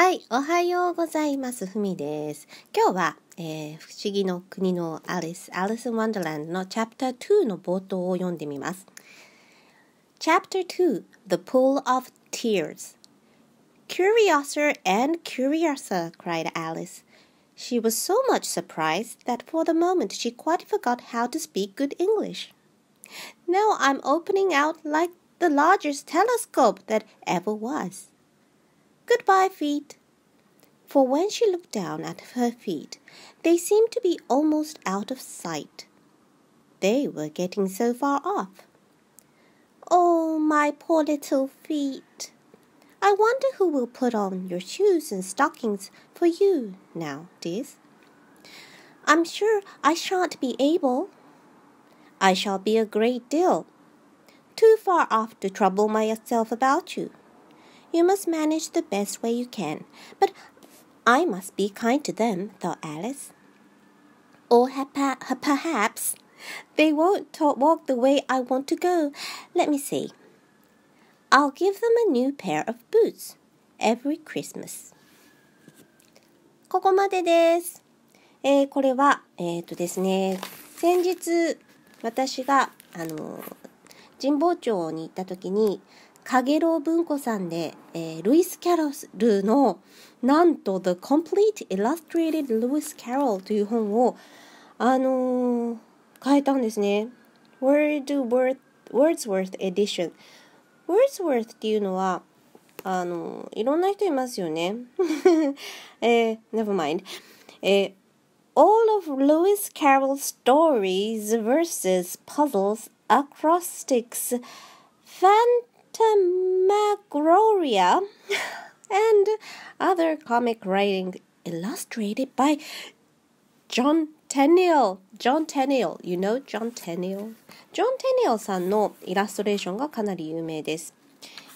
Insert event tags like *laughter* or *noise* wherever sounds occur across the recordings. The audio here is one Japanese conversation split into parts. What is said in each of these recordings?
はいおはようこさいますふみてす今日はえー不思議の国のアリスアリスワンターラントのチャフター2の冒頭を読んてみますチャフター2 The Pool of Tears Curiouser and curiouser, cried Alice. She was so much surprised that for the moment she quite forgot how to speak good English. Now I'm opening out like the largest telescope that ever was. Goodbye, feet. For when she looked down at her feet, they seemed to be almost out of sight. They were getting so far off. Oh, my poor little feet. I wonder who will put on your shoes and stockings for you now, dears. I'm sure I shan't be able. I shall be a great deal too far off to trouble myself about you. You must manage the best way you can. But I must be kind to them, thought Alice. Or perhaps they won't talk, walk the way I want to go. Let me see. I'll give them a new pair of boots every Christmas. ここまでです。えー、これは、えっ、ー、とですね、先日私が、あの、神保町に行った時に、影郎文庫さんで、えー、ルイス・キャロルのなんと The Complete Illustrated Lewis Carroll という本をあのー、変えたんですね。Wordsworth Edition。Wordsworth っていうのはあのー、いろんな人いますよね。えー、never mind。えー all of Lewis Carroll's stories, verses, puzzles, acrostics, fan Phantasmagoria and other comic writing illustrated by John Tenniel. John Tenniel. You know John Tenniel? John Tenniel さんのイラストレーションがかなり有名です。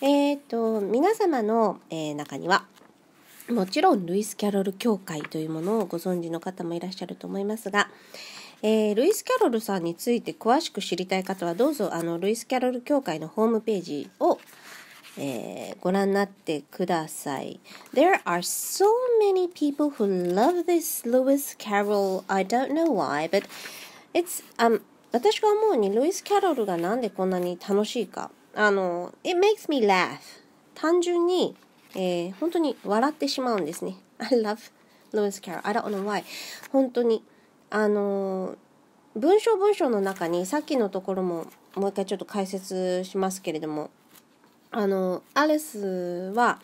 えっ、ー、と、皆様の、えー、中には、もちろんルイス・キャロル協会というものをご存知の方もいらっしゃると思いますが、えー、ルイス・キャロルさんについて詳しく知りたい方はどうぞあのルイス・キャロル協会のホームページを、えー、ご覧になってください。There are so many people who love this Lewis Carroll. I don't know why, but it's、um, 私が思うにルイス・キャロルがなんでこんなに楽しいか。あの、it makes me laugh. 単純に、えー、本当に笑ってしまうんですね。I love Lewis Carroll. I don't know why. 本当に。あの文章文章の中にさっきのところももう一回ちょっと解説しますけれどもあのアレスは、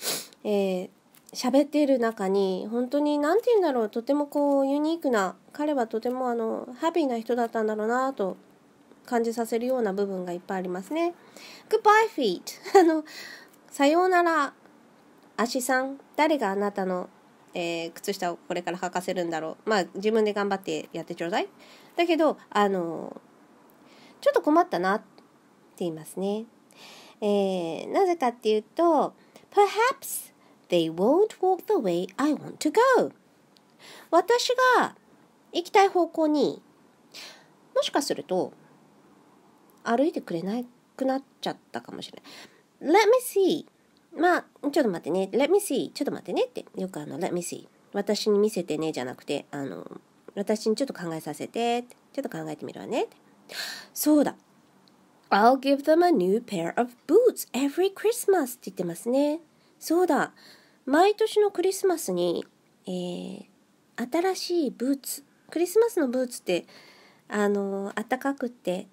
えー、喋っている中に本当に何て言うんだろうとてもこうユニークな彼はとてもあのハッピーな人だったんだろうなと感じさせるような部分がいっぱいありますね。Goodbye feet あのさようなら足さん誰があなたのえー、靴下をこれから履かせるんだろうまあ自分で頑張ってやってちょうだいだけどあのちょっと困ったなって言いますね、えー、なぜかっていうと Perhaps they won't walk the way I want to go 私が行きたい方向にもしかすると歩いてくれなくなっちゃったかもしれない Let me see まあ、ちょっと待ってね。Let me see. ちょっと待ってねって。よくあの、Let me see. 私に見せてねじゃなくて、あの、私にちょっと考えさせて。ちょっと考えてみるわね。そうだ。I'll give them a new pair of boots every Christmas って言ってますね。そうだ。毎年のクリスマスに、えー、新しいブーツ。クリスマスのブーツって、あの、あったかくって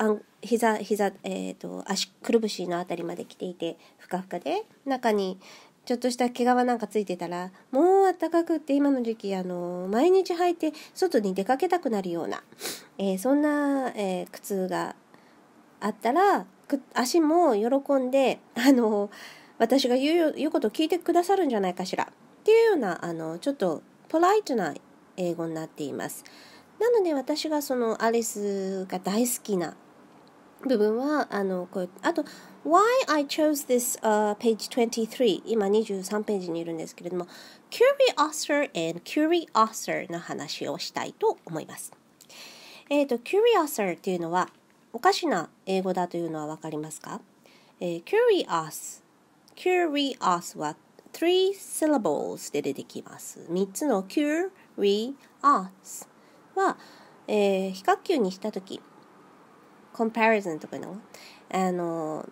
あん膝膝、えーと、足くるぶしの辺りまで来ていてふかふかで中にちょっとした毛皮なんかついてたらもう暖かくって今の時期あの毎日履いて外に出かけたくなるような、えー、そんな、えー、靴があったら足も喜んであの私が言う言うことを聞いてくださるんじゃないかしらっていうようなあのちょっとポライトな英語になっています。なので私がそのアリスが大好きな部分はあのこうあと Why I chose this、uh, page 23今23ページにいるんですけれども Curiouser and Curiouser の話をしたいと思います。えっ、ー、と Curiouser っていうのはおかしな英語だというのはわかりますか、えー、?Curious Curious は3 syllables で出てきます。3つの Curious は、えー、比較級にしたとき comparison とかの、あの、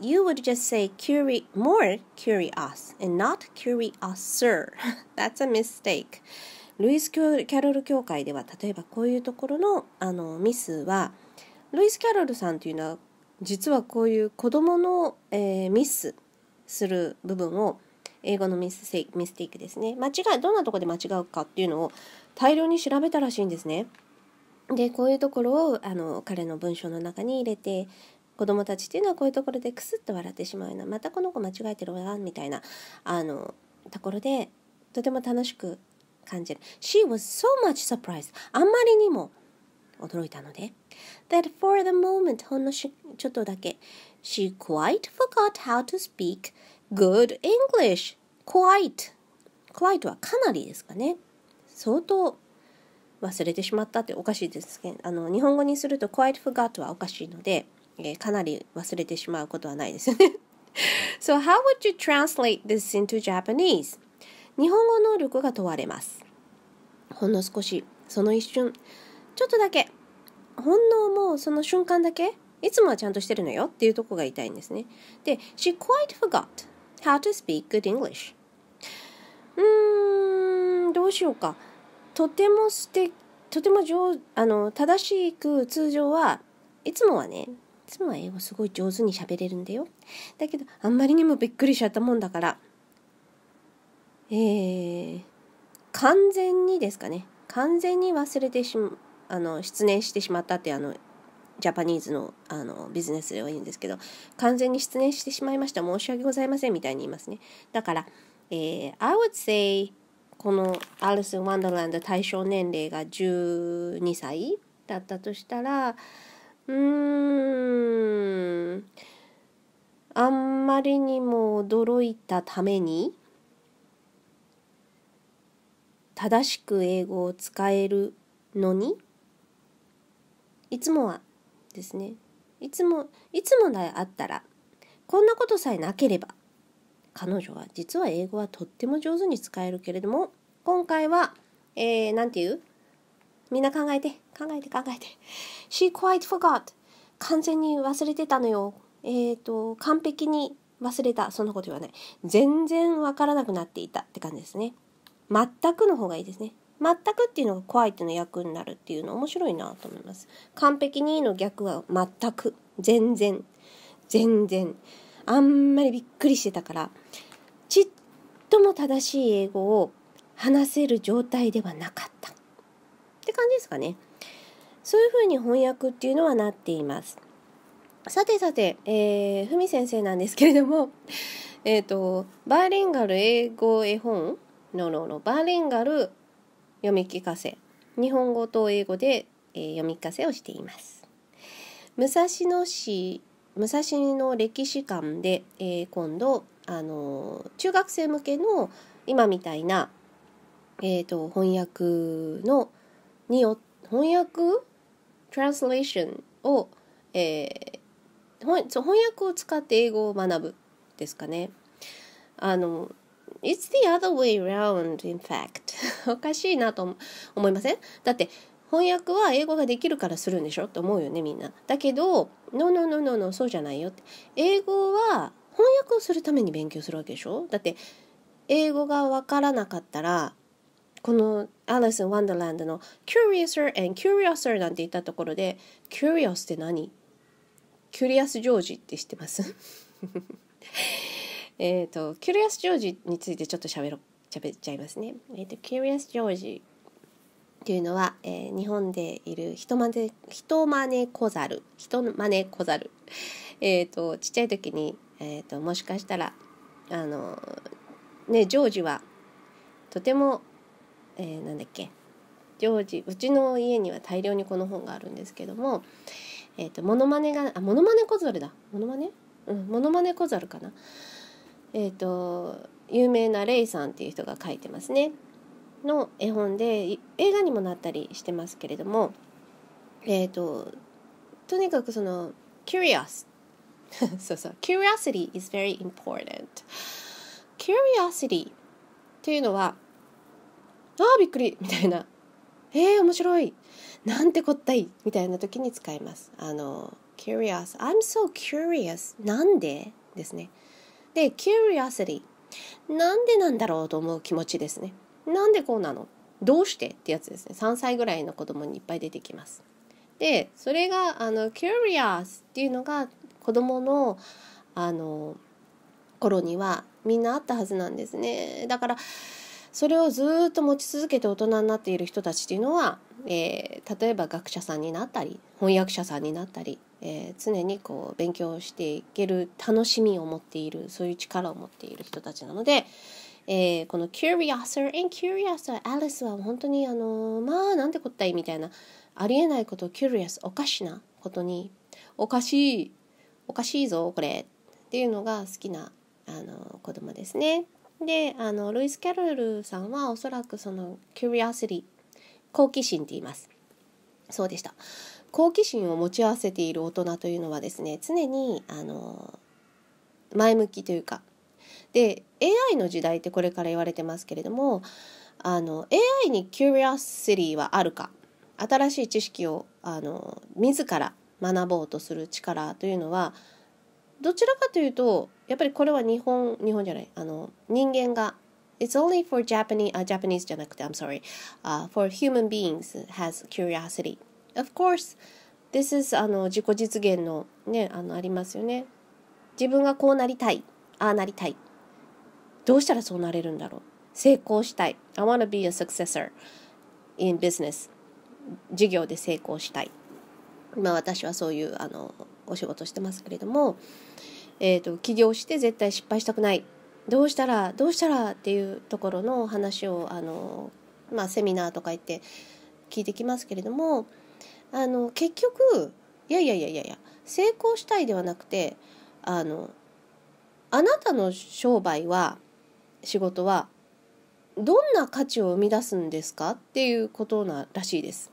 you would just say curi more curious and not curiouser. *laughs* That's a mistake. ルイス・キャロル協会では例えばこういうところのあのミスはルイス・キャロルさんというのは実はこういう子どもの、えー、ミスする部分を英語のミステックですね間違いどんなところで間違うかっていうのを大量に調べたらしいんですね。でこういうところをあの彼の文章の中に入れて子供たちっていうのはこういうところでクスッと笑ってしまうようなまたこの子間違えてるわみたいなあのところでとても楽しく感じる。She was so much surprised あんまりにも驚いたので that for the moment ほんのしちょっとだけ she quite forgot how to speak good English quite quite はかなりですかね相当忘れてしまったっておかしいですけど、あの、日本語にすると quite forgot はおかしいので、えー、かなり忘れてしまうことはないですよね。*laughs* so how would you translate this into Japanese? 日本語能力が問われます。ほんの少し、その一瞬、ちょっとだけ、ほんのもうその瞬間だけ、いつもはちゃんとしてるのよっていうとこが言いたいんですね。で、she quite forgot how to speak good English. うーん、どうしようか。とても素敵とても上あの正しく通常はいつもはねいつもは英語すごい上手に喋れるんだよだけどあんまりにもびっくりしちゃったもんだからえー、完全にですかね完全に忘れてしまあの失念してしまったってあのジャパニーズのあのビジネスでは言うんですけど完全に失念してしまいました申し訳ございませんみたいに言いますねだから、えー、I would say この「アリス・ワンダーランド」対象年齢が12歳だったとしたらうーんあんまりにも驚いたために正しく英語を使えるのにいつもはですねいつもいつもであったらこんなことさえなければ彼女は実は英語はとっても上手に使えるけれども今回は何、えー、て言うみんな考えて考えて考えて She quite forgot 完全に忘れてたのよえっ、ー、と完璧に忘れたそんなこと言わない全然わからなくなっていたって感じですね全くの方がいいですね全くっていうのが怖いっていうの役になるっていうの面白いなと思います完璧にの逆は全く全然全然あんまりびっくりしてたからちっとも正しい英語を話せる状態ではなかったって感じですかねそういうふうに翻訳っていうのはなっていますさてさて、えー、ふみ先生なんですけれども、*laughs* えっ、ー、と、バーリンガル英語絵本のののバーリンガル読み聞かせ、日本語と英語で、えー、読み聞かせをしています。武蔵野市武蔵野の歴史館で、えー、今度あの中学生向けの今みたいな、えーと、翻訳のによ翻訳トランスレーションを、えー、翻訳を使って英語を学ぶですかね。あの It's the other way around, in fact. *laughs* おかしいなと思いませんだって翻訳は英語ができるからするんでしょと思うよねみんな。だけど「ノーノーノーノーノーそうじゃないよ」って英語は翻訳をするために勉強するわけでしょだって英語が分からなかったらこの「アリス・ワンダーランド」の「Curiouser and Curiouser」なんて言ったところで「Curious って何?」「キュリアス・ジョージ」って知ってます *laughs* えっと「キュリアス・ジョージ」についてちょっと喋ろ喋っちゃいますね。えっ、ー、と「Curious ジョージ」というのは、えー、日本でいる人まね人まね小猿人まね小猿えっ、とちっちゃい時に、えーと、もしかしたらあのねジョージはとても、えー、なんだっけジョージうちの家には大量にこの本があるんですけども、えーと、とモノマネがあモノマネ小猿だモノマネうんモノマネ小猿かなえっ、ー、と有名なレイさんっていう人が書いてますね。の絵本で映画にもなったりしてますけれどもえっ、ー、ととにかくその curious *laughs* そうそう curiosity is very important curiosity っていうのはああびっくりみたいなえー、面白いなんてこったいみたいな時に使いますあの curious I'm so curious なんでですねで curiosity なんでなんだろうと思う気持ちですねなんでこうなのどうしてってやつですね3歳ぐらいの子供にいっぱい出てきます。でそれがあの curious っていうのが子供のあの頃にはみんなあったはずなんですね。だからそれをずっと持ち続けて大人になっている人たちっていうのは、えー、例えば学者さんになったり翻訳者さんになったり、えー、常にこう勉強していける楽しみを持っているそういう力を持っている人たちなのでえー、この curiouser and curiouser アリスは本当にあのまあなんてこったいみたいなありえないこと curious おかしなことにおかしいおかしいぞこれっていうのが好きなあの子供ですね。であのルイス・キャロルさんはおそらくその curiosity 好奇心って言います。そうでした好奇心を持ち合わせている大人というのはですね常にあの前向きというかで AI の時代ってこれから言われてますけれどもあの AI にキュリアシティはあるか新しい知識をあの自ら学ぼうとする力というのはどちらかというとやっぱりこれは日本日本じゃないあの人間が It's only for Japanese,、uh, Japanese じゃなくて I'm sorry、uh, for human beings has curiosity of course this is あの自己実現のねあのありますよね自分がこうなりたいああなりたいどうしたらそうなれるんだろう成功したい。I want to be a successor in business. 事業で成功したい。まあ私はそういうあのお仕事してますけれども、えーと、と起業して絶対失敗したくない。どうしたらどうしたらっていうところの話をあの、まあ、セミナーとか行って聞いてきますけれどもあの結局いやいやいやいやいや成功したいではなくてあのあなたの商売は仕事はどんな価値を生み出すんですかっていうことならしいです。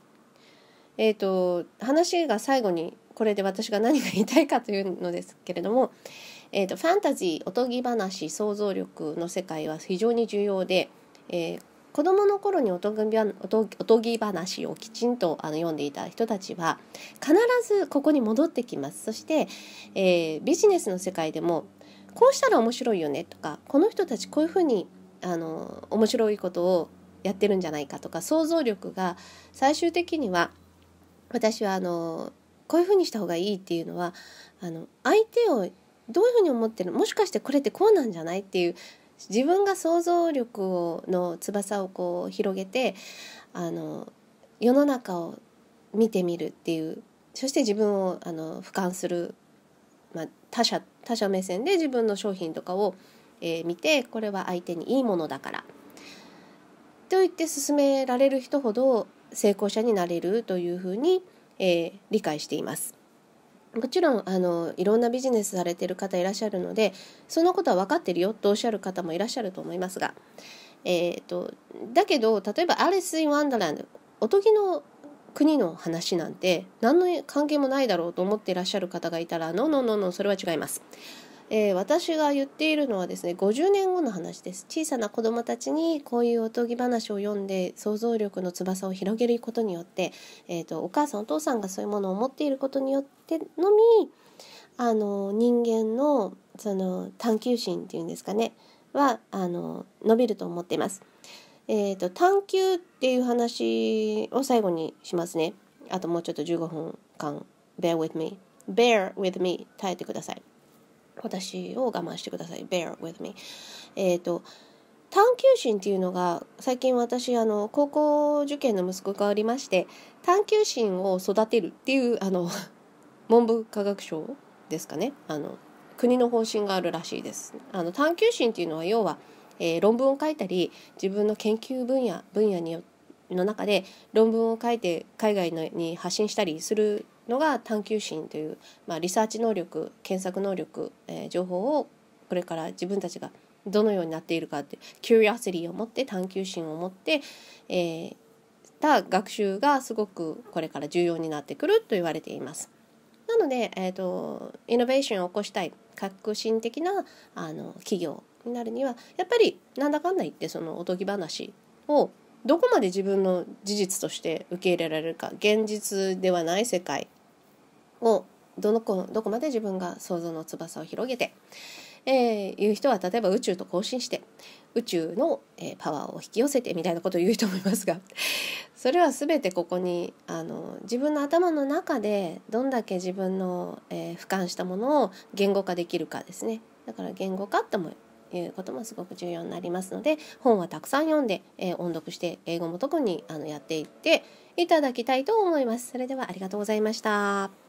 えーと、話が最後にこれで私が何が言いたいかというのですけれども、えーと、ファンタジーおとぎ話想像力の世界は非常に重要で、えー、子どもの頃におとぎおとぎ話をきちんとあの読んでいた人たちは必ずここに戻ってきますそして、えー、ビジネスの世界でもこうしたら面白いよねとかこの人たちこういうふうにあの面白いことをやってるんじゃないかとか想像力が最終的には私はあのこういうふうにした方がいいっていうのはあの相手をどういうふうに思ってるもしかしてこれってこうなんじゃないっていう自分が想像力をの翼をこう広げてあの世の中を見てみるっていうそして自分をあの俯瞰する、まあ、他者他者目線で自分の商品とかを、えー、見てこれは相手にいいものだからと言って勧められる人ほど成功者になれるというふうに、えー、理解しています。もちろんあのいろんなビジネスされてる方いらっしゃるのでそのことは分かってるよとおっしゃる方もいらっしゃると思いますが、えーと、だけど例えば「アレス・イン・ワンダランド」おとぎの国の話なんて何の関係もないだろうと思っていらっしゃる方がいたら、no, no, no, no それは違います。えー、私が言っているのはですね50年後の話です小さな子どもたちにこういうおとぎ話を読んで想像力の翼を広げることによって、えーと、とお母さんお父さんがそういうものを持っていることによってのみあの人間のその探求心っていうんですかねはあの伸びると思っています。えーと、探求っていう話を最後にしますね。あともうちょっと15分間 bear with me bear with me 耐えてください。私を我慢してください bear with me。えっ、ー、と探究心っていうのが最近私あの高校受験の息子がおりまして探究心を育てるっていうあの *laughs* 文部科学省ですかねあの国の方針があるらしいです。あの探究心っていうのは要はえー、論文を書いたり自分の研究分野分野によの中で論文を書いて海外のに発信したりするのが探求心という、まあ、リサーチ能力検索能力、えー、情報をこれから自分たちがどのようになっているかってキュリアシティを持って探求心を持って、えー、た学習がすごくこれから重要になってくると言われています。なので、えーとイノベーションを起こしたい革新的なあの企業になるにはやっぱりなんだかんだ言ってそのおとぎ話をどこまで自分の事実として受け入れられるか現実ではない世界をどのこどこまで自分が想像の翼を広げて、えー、いう人は例えば宇宙と交信して宇宙の、えー、パワーを引き寄せてみたいなことを言うと思いますがそれは全てここにあの自分の頭の中でどんだけ自分の、えー、俯瞰したものを言語化できるかですねだから言語化ってもいうこともすごく重要になりますので本はたくさん読んで、えー、音読して英語も特にあのやっていっていただきたいと思います。それではありがとうございました。